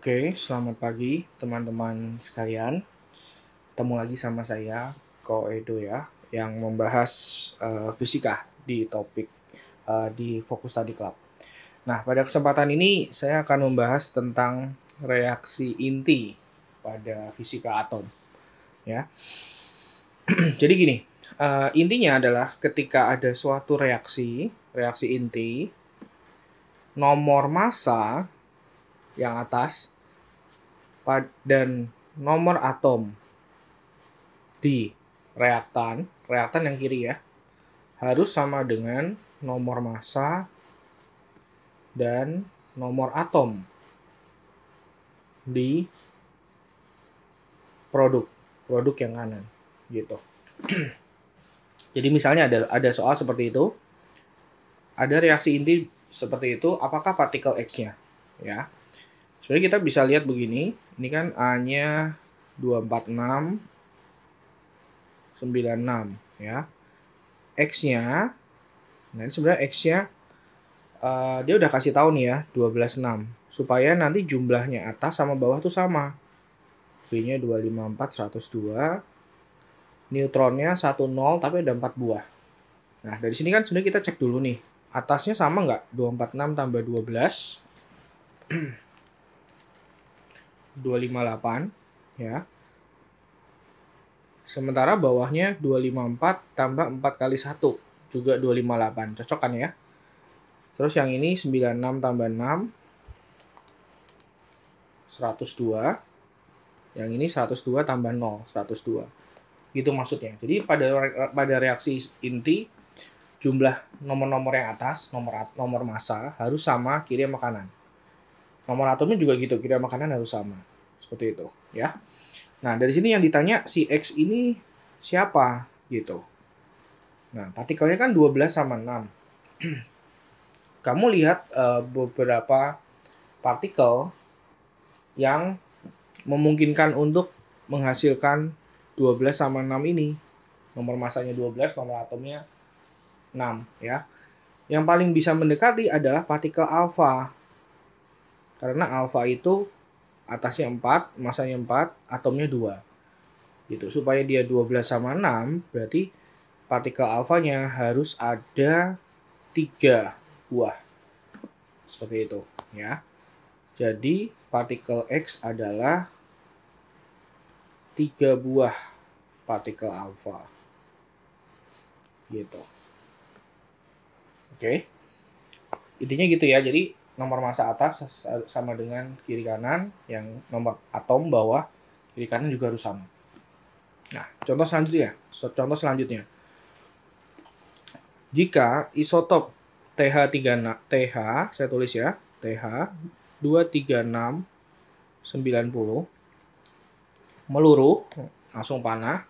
Oke, selamat pagi teman-teman sekalian. Ketemu lagi sama saya, Ko Edo ya, yang membahas uh, fisika di topik uh, di Fokus tadi Club. Nah, pada kesempatan ini saya akan membahas tentang reaksi inti pada fisika atom. Ya. Jadi gini, uh, intinya adalah ketika ada suatu reaksi, reaksi inti, nomor massa yang atas dan nomor atom di reaktan, reaktan yang kiri ya, harus sama dengan nomor massa dan nomor atom di produk, produk yang kanan gitu. Jadi misalnya ada ada soal seperti itu, ada reaksi inti seperti itu, apakah partikel X-nya? Ya. Sebenarnya kita bisa lihat begini, ini kan A-nya 246 96 ya. X-nya nah ini sebenarnya X-nya uh, dia udah kasih tahu nih ya 126 supaya nanti jumlahnya atas sama bawah tuh sama. B-nya 254 102 neutronnya 10 tapi ada 4 buah. Nah, dari sini kan sebenarnya kita cek dulu nih. Atasnya sama nggak? 246 tambah 12. 258 ya. Sementara bawahnya 254 tambah 4 kali 1 juga 258. Cocok kan ya? Terus yang ini 96 tambah 6 102. Yang ini 102 tambah 0 102. Gitu maksudnya. Jadi pada pada reaksi inti jumlah nomor-nomor yang atas, nomor nomor massa harus sama kiri sama kanan nomor atomnya juga gitu kira makanan harus sama seperti itu ya nah dari sini yang ditanya si x ini siapa gitu nah partikelnya kan 12 sama 6 kamu lihat uh, beberapa partikel yang memungkinkan untuk menghasilkan 12 sama 6 ini nomor masanya 12 nomor atomnya 6 ya yang paling bisa mendekati adalah partikel alfa karena alfa itu atasnya 4, masanya 4, atomnya 2. Gitu. Supaya dia 12 sama 6, berarti partikel alfanya harus ada 3 buah. Seperti itu, ya. Jadi partikel X adalah 3 buah partikel alfa. Gitu. Oke. Okay. Intinya gitu ya. Jadi nomor masa atas sama dengan kiri kanan, yang nomor atom bawah kiri kanan juga harus sama. Nah, contoh selanjutnya, contoh selanjutnya. Jika isotop th 36 TH, saya tulis ya, TH 236 90 meluru langsung panah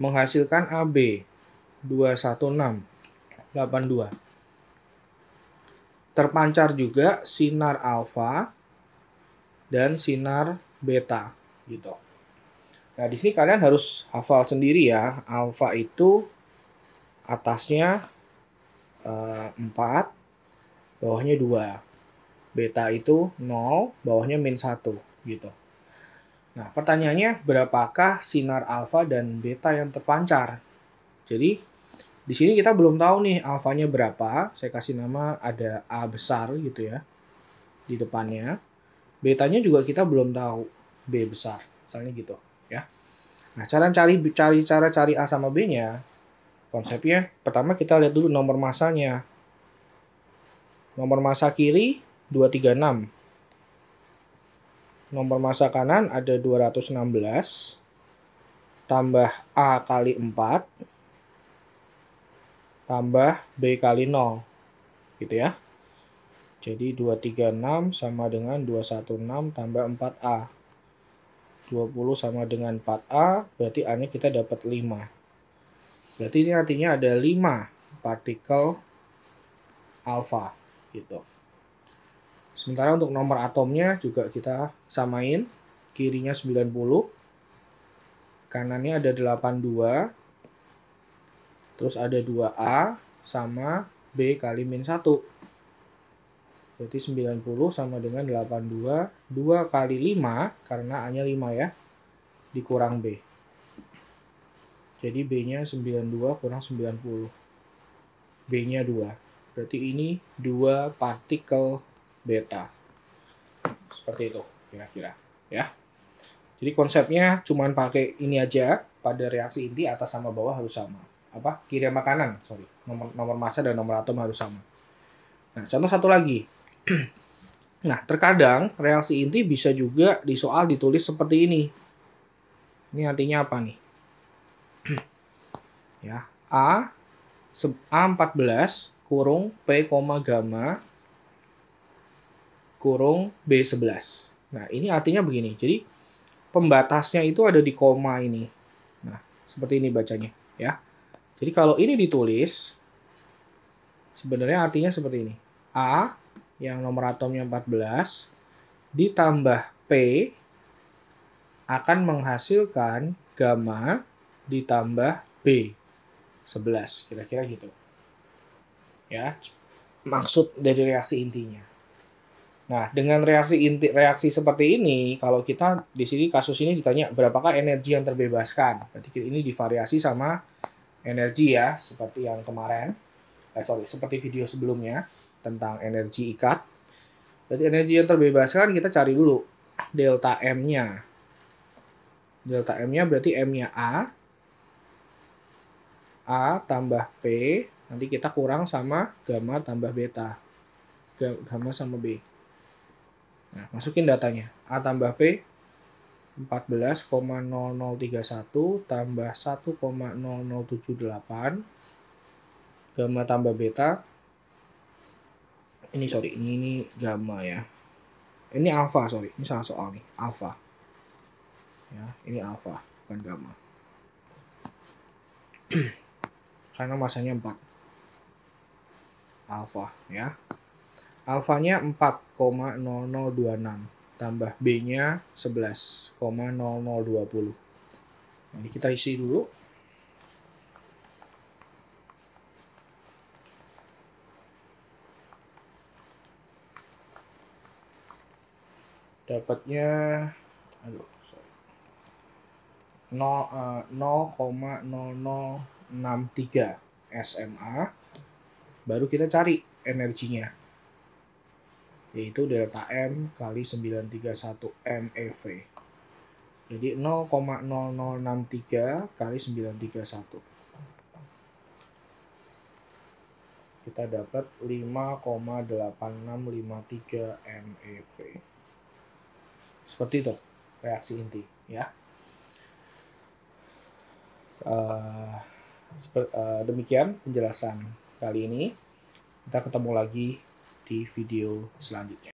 menghasilkan AB 216 82 terpancar juga sinar alfa dan sinar beta gitu. Nah, di sini kalian harus hafal sendiri ya. Alfa itu atasnya eh, empat, 4, bawahnya 2. Beta itu 0, bawahnya minus 1 gitu. Nah, pertanyaannya berapakah sinar alfa dan beta yang terpancar? Jadi, di sini kita belum tahu nih alfanya berapa. Saya kasih nama ada A besar gitu ya di depannya. Betanya juga kita belum tahu B besar, misalnya gitu ya. Nah, cara cari cari cara cari A sama B-nya konsepnya pertama kita lihat dulu nomor masanya. Nomor masa kiri 236. Nomor masa kanan ada 216 tambah A kali 4 tambah B kali 0. Gitu ya. Jadi 236 sama dengan 216 tambah 4A. 20 sama dengan 4A, berarti A-nya kita dapat 5. Berarti ini artinya ada 5 partikel alfa gitu. Sementara untuk nomor atomnya juga kita samain. Kirinya 90, kanannya ada 82, Terus ada 2A sama B kali min 1. Berarti 90 sama dengan 82. 2 kali 5, karena A-nya 5 ya, dikurang B. Jadi B-nya 92 kurang 90. B-nya 2. Berarti ini 2 partikel beta. Seperti itu kira-kira ya. Jadi konsepnya cuman pakai ini aja pada reaksi inti atas sama bawah harus sama apa kirim makanan sorry nomor nomor masa dan nomor atom harus sama nah contoh satu lagi nah terkadang reaksi inti bisa juga di soal ditulis seperti ini ini artinya apa nih ya a a14 kurung p, koma gamma kurung b11 nah ini artinya begini jadi pembatasnya itu ada di koma ini nah seperti ini bacanya ya jadi kalau ini ditulis, sebenarnya artinya seperti ini. A yang nomor atomnya 14 ditambah P akan menghasilkan gamma ditambah B 11 kira-kira gitu. Ya, maksud dari reaksi intinya. Nah, dengan reaksi inti reaksi seperti ini, kalau kita di sini kasus ini ditanya berapakah energi yang terbebaskan. Berarti ini divariasi sama energi ya, seperti yang kemarin. Eh, sorry, seperti video sebelumnya tentang energi ikat. Jadi energi yang terbebaskan kita cari dulu delta M-nya. Delta M-nya berarti M-nya A. A tambah P, nanti kita kurang sama gamma tambah beta. Gamma sama B. Nah, masukin datanya. A tambah P 14,0031 tambah 1,0078 gamma tambah beta ini sorry ini, ini gamma ya ini alfa sorry ini salah soal nih alfa ya ini alfa bukan gamma karena masanya 4 alfa ya alfanya 4,0026 tambah B-nya 11,0020. Nah, ini kita isi dulu. Dapatnya 0,0063 SMA. Eh, Baru kita cari energinya yaitu delta M kali 931 MeV. Jadi 0,0063 kali 931. Kita dapat 5,8653 MeV. Seperti itu reaksi inti ya. Uh, uh, demikian penjelasan kali ini. Kita ketemu lagi di video selanjutnya.